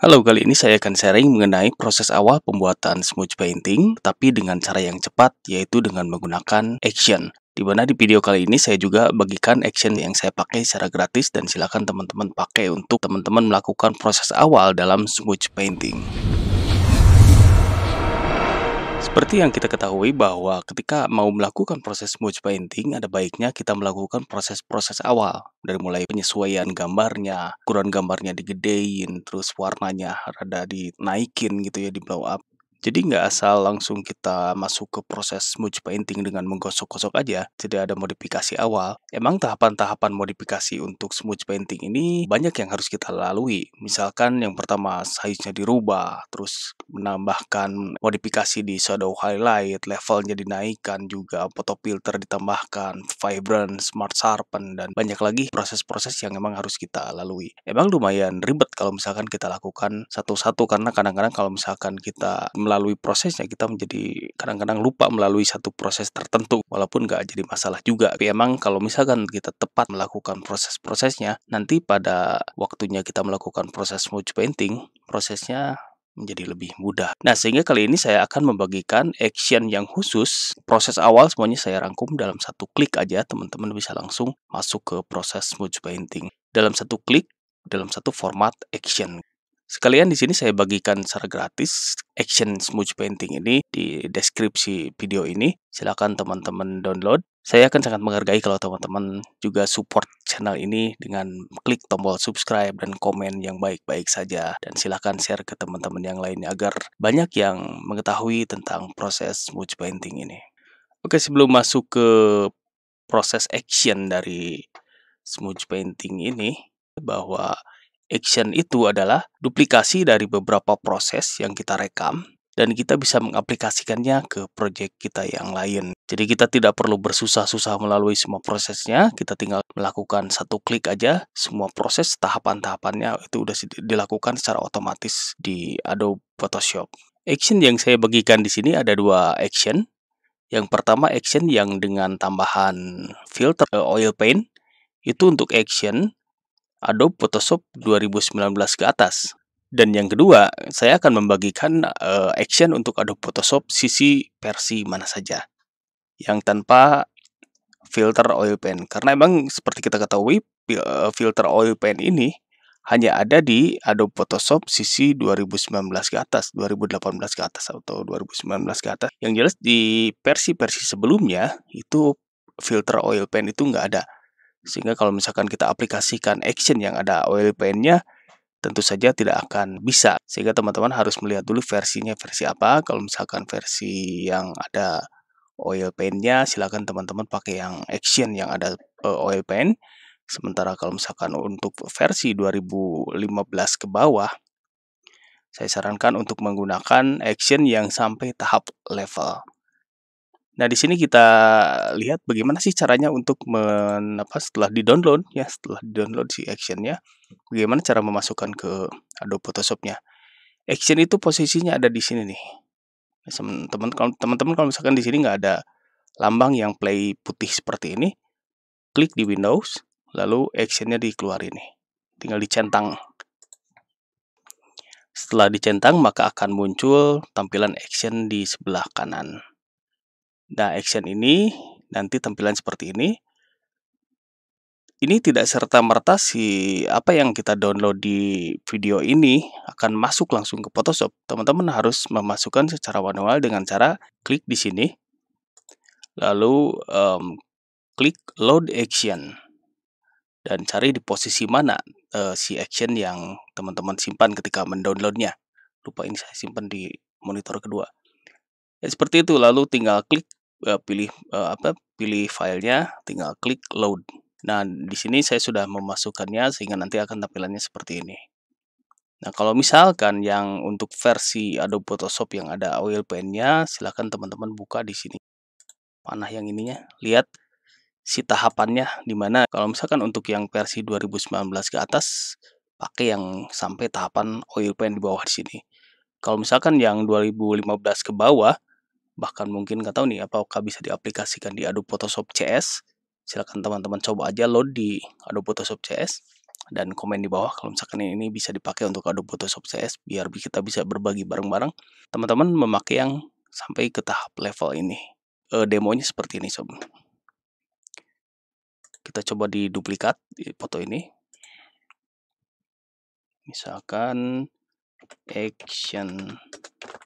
Halo, kali ini saya akan sharing mengenai proses awal pembuatan smudge painting, tapi dengan cara yang cepat, yaitu dengan menggunakan action. Di mana di video kali ini saya juga bagikan action yang saya pakai secara gratis dan silakan teman-teman pakai untuk teman-teman melakukan proses awal dalam smudge painting. Seperti yang kita ketahui bahwa ketika mau melakukan proses mood painting, ada baiknya kita melakukan proses-proses awal. Dari mulai penyesuaian gambarnya, ukuran gambarnya digedein, terus warnanya rada dinaikin gitu ya, di blow up. Jadi nggak asal langsung kita masuk ke proses mood painting dengan menggosok-gosok aja, tidak ada modifikasi awal. Emang tahapan-tahapan modifikasi untuk smudge painting ini banyak yang harus kita lalui. Misalkan yang pertama size-nya dirubah, terus menambahkan modifikasi di shadow highlight, levelnya dinaikkan juga, foto filter ditambahkan, vibrant, smart sharpen, dan banyak lagi proses-proses yang memang harus kita lalui. Emang lumayan ribet kalau misalkan kita lakukan satu-satu, karena kadang-kadang kalau misalkan kita melalui prosesnya, kita menjadi kadang-kadang lupa melalui satu proses tertentu, walaupun nggak jadi masalah juga. Tapi emang kalau misalkan kita tepat melakukan proses-prosesnya, nanti pada waktunya kita melakukan proses mood painting, prosesnya menjadi lebih mudah. Nah, sehingga kali ini saya akan membagikan action yang khusus. Proses awal semuanya saya rangkum dalam satu klik aja, teman-teman bisa langsung masuk ke proses smudge painting. Dalam satu klik, dalam satu format action. Sekalian di sini saya bagikan secara gratis action smudge painting ini di deskripsi video ini. Silahkan teman-teman download saya akan sangat menghargai kalau teman-teman juga support channel ini dengan klik tombol subscribe dan komen yang baik-baik saja. Dan silahkan share ke teman-teman yang lainnya agar banyak yang mengetahui tentang proses mood painting ini. Oke, sebelum masuk ke proses action dari smudge painting ini, bahwa action itu adalah duplikasi dari beberapa proses yang kita rekam dan kita bisa mengaplikasikannya ke proyek kita yang lain. Jadi kita tidak perlu bersusah-susah melalui semua prosesnya, kita tinggal melakukan satu klik aja, semua proses tahapan-tahapannya itu udah dilakukan secara otomatis di Adobe Photoshop. Action yang saya bagikan di sini ada dua action. Yang pertama action yang dengan tambahan filter eh, oil paint, itu untuk action Adobe Photoshop 2019 ke atas. Dan yang kedua, saya akan membagikan uh, action untuk Adobe Photoshop sisi versi mana saja yang tanpa filter oil pan. Karena emang seperti kita ketahui eh, filter oil pan ini hanya ada di Adobe Photoshop sisi 2019 ke atas, 2018 ke atas atau 2019 ke atas. Yang jelas di versi-versi sebelumnya itu filter oil pan itu nggak ada. Sehingga kalau misalkan kita aplikasikan action yang ada oil pan-nya, tentu saja tidak akan bisa. Sehingga teman-teman harus melihat dulu versinya versi apa. Kalau misalkan versi yang ada oil paintnya silakan teman-teman pakai yang action yang ada uh, oil paint sementara kalau misalkan untuk versi 2015 ke bawah saya sarankan untuk menggunakan action yang sampai tahap level nah di sini kita lihat bagaimana sih caranya untuk men, apa, setelah di download ya setelah di download si actionnya bagaimana cara memasukkan ke Adobe Photoshopnya action itu posisinya ada di sini nih Teman-teman kalau misalkan di sini nggak ada lambang yang play putih seperti ini, klik di Windows, lalu actionnya dikeluar ini, Tinggal dicentang. Setelah dicentang, maka akan muncul tampilan action di sebelah kanan. Nah, action ini nanti tampilan seperti ini. Ini tidak serta-merta si apa yang kita download di video ini akan masuk langsung ke Photoshop. Teman-teman harus memasukkan secara manual dengan cara klik di sini, lalu um, klik Load Action dan cari di posisi mana uh, si action yang teman-teman simpan ketika mendownloadnya. Lupa ini saya simpan di monitor kedua. Ya, seperti itu, lalu tinggal klik uh, pilih uh, apa pilih filenya, tinggal klik Load. Nah, di sini saya sudah memasukkannya sehingga nanti akan tampilannya seperti ini. Nah, kalau misalkan yang untuk versi Adobe Photoshop yang ada oil paint-nya, silahkan teman-teman buka di sini. Panah yang ininya, lihat si tahapannya di mana kalau misalkan untuk yang versi 2019 ke atas pakai yang sampai tahapan oil paint di bawah di sini. Kalau misalkan yang 2015 ke bawah bahkan mungkin nggak tahu nih apakah bisa diaplikasikan di Adobe Photoshop CS Silahkan teman-teman coba aja load di Adobe Photoshop CS dan komen di bawah kalau misalkan ini bisa dipakai untuk Adobe Photoshop CS biar kita bisa berbagi bareng-bareng. Teman-teman memakai yang sampai ke tahap level ini. E, demonya seperti ini sob. Kita coba di duplikat di foto ini. Misalkan action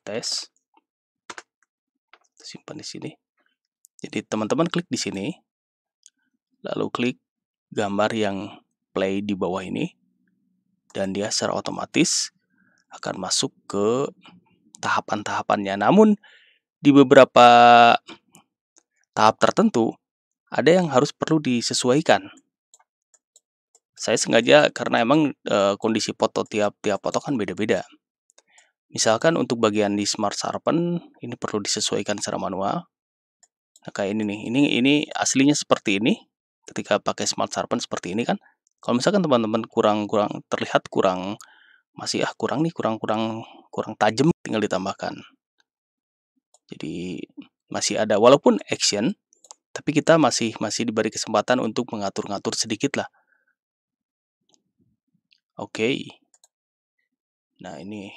test simpan di sini. Jadi teman-teman klik di sini, lalu klik gambar yang play di bawah ini, dan dia secara otomatis akan masuk ke tahapan-tahapannya. Namun, di beberapa tahap tertentu, ada yang harus perlu disesuaikan. Saya sengaja karena emang e, kondisi foto tiap-tiap foto kan beda-beda. Misalkan untuk bagian di Smart Sharpen, ini perlu disesuaikan secara manual. Nah, kayak ini nih, ini, ini aslinya seperti ini, ketika pakai smart sharpen seperti ini kan kalau misalkan teman-teman kurang kurang terlihat kurang masih ah kurang nih kurang kurang kurang tajam tinggal ditambahkan jadi masih ada walaupun action tapi kita masih masih diberi kesempatan untuk mengatur-ngatur sedikit lah oke okay. nah ini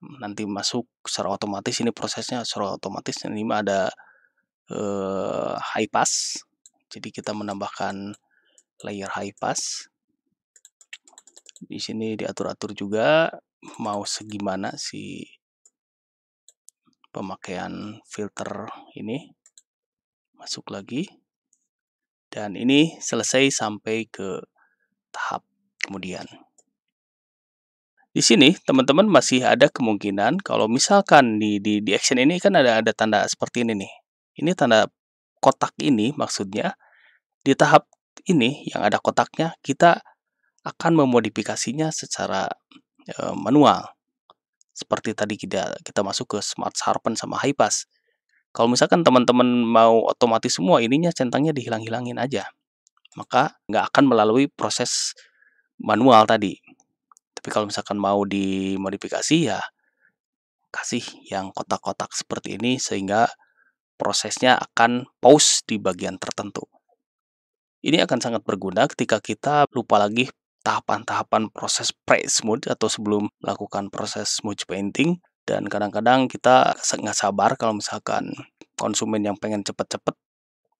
nanti masuk secara otomatis ini prosesnya secara otomatis ini ada eh, high pass jadi kita menambahkan layer high pass. Di sini diatur-atur juga mau segimana si pemakaian filter ini. Masuk lagi. Dan ini selesai sampai ke tahap kemudian. Di sini teman-teman masih ada kemungkinan kalau misalkan di, di di action ini kan ada ada tanda seperti ini nih. Ini tanda kotak ini maksudnya di tahap ini yang ada kotaknya kita akan memodifikasinya secara e, manual. Seperti tadi kita kita masuk ke smart sharpen sama high pass. Kalau misalkan teman-teman mau otomatis semua ininya centangnya dihilang-hilangin aja. Maka nggak akan melalui proses manual tadi. Tapi kalau misalkan mau dimodifikasi ya kasih yang kotak-kotak seperti ini sehingga prosesnya akan pause di bagian tertentu. Ini akan sangat berguna ketika kita lupa lagi tahapan-tahapan proses pre smooth atau sebelum melakukan proses smooth painting dan kadang-kadang kita nggak sabar kalau misalkan konsumen yang pengen cepet-cepet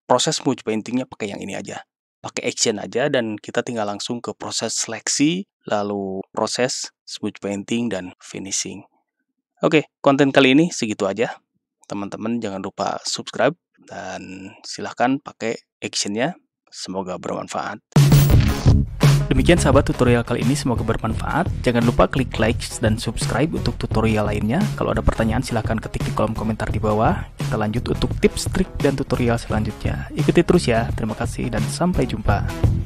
proses smooth paintingnya pakai yang ini aja pakai action aja dan kita tinggal langsung ke proses seleksi lalu proses smooth painting dan finishing oke konten kali ini segitu aja teman-teman jangan lupa subscribe dan silahkan pakai actionnya. Semoga bermanfaat. Demikian sahabat tutorial kali ini semoga bermanfaat. Jangan lupa klik like dan subscribe untuk tutorial lainnya. Kalau ada pertanyaan silahkan ketik di kolom komentar di bawah. Kita lanjut untuk tips, trik, dan tutorial selanjutnya. Ikuti terus ya. Terima kasih dan sampai jumpa.